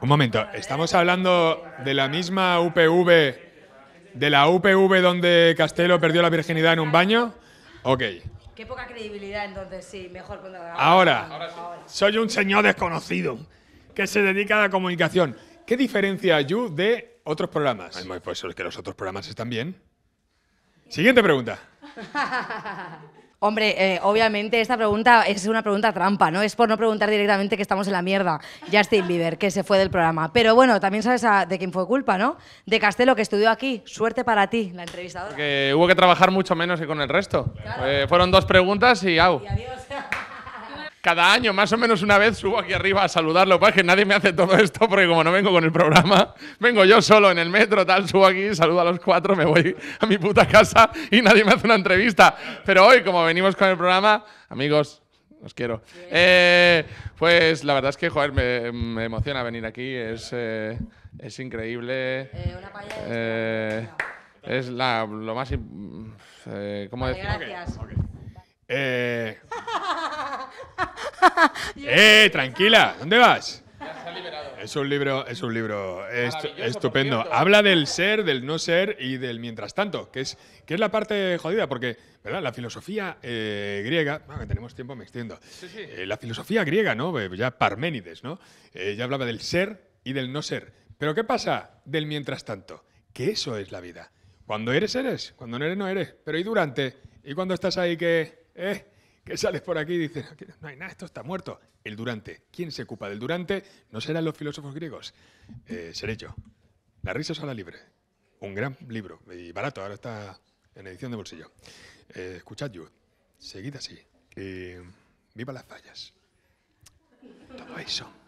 Un momento, ¿estamos hablando de la misma UPV, de la UPV donde Castelo perdió la virginidad en un baño? Ok. Qué poca credibilidad entonces, sí, mejor cuando... Ahora, ahora soy un señor desconocido que se dedica a la comunicación. ¿Qué diferencia hay de otros programas? Pues, pues es que los otros programas están bien. Siguiente pregunta. Hombre, eh, obviamente esta pregunta es una pregunta trampa, ¿no? Es por no preguntar directamente que estamos en la mierda. Justin Bieber, que se fue del programa. Pero bueno, también sabes de quién fue culpa, ¿no? De Castelo, que estudió aquí. Suerte para ti, la entrevistadora. Que hubo que trabajar mucho menos que con el resto. fueron dos preguntas y au cada año más o menos una vez subo aquí arriba a saludarlo. porque que nadie me hace todo esto porque como no vengo con el programa, vengo yo solo en el metro, tal, subo aquí, saludo a los cuatro, me voy a mi puta casa y nadie me hace una entrevista. Pero hoy, como venimos con el programa, amigos, los quiero. Eh, pues la verdad es que, joder, me, emociona venir aquí, es, eh, es increíble. Eh, es la, lo más... ¿Cómo decir? ¡Eh, tranquila! ¿Dónde vas? Es un libro, es un libro estupendo. Habla del ser, del no ser y del mientras tanto, que es, que es la parte jodida, porque ¿verdad? la filosofía eh, griega, bueno, que tenemos tiempo, me extiendo. Eh, la filosofía griega, ¿no? Eh, ya Parménides, ¿no? Eh, ya hablaba del ser y del no ser. Pero ¿qué pasa del mientras tanto? Que eso es la vida. Cuando eres, eres. Cuando no eres, no eres. Pero ¿y durante? ¿Y cuando estás ahí que... Eh, que sales por aquí y dices, ah, no hay nada, esto está muerto. El durante. ¿Quién se ocupa del durante? No serán los filósofos griegos, eh, seré yo. La risa es a la libre. Un gran libro y barato, ahora está en edición de bolsillo. Eh, escuchad, yo seguid así. viva las fallas. Todo eso.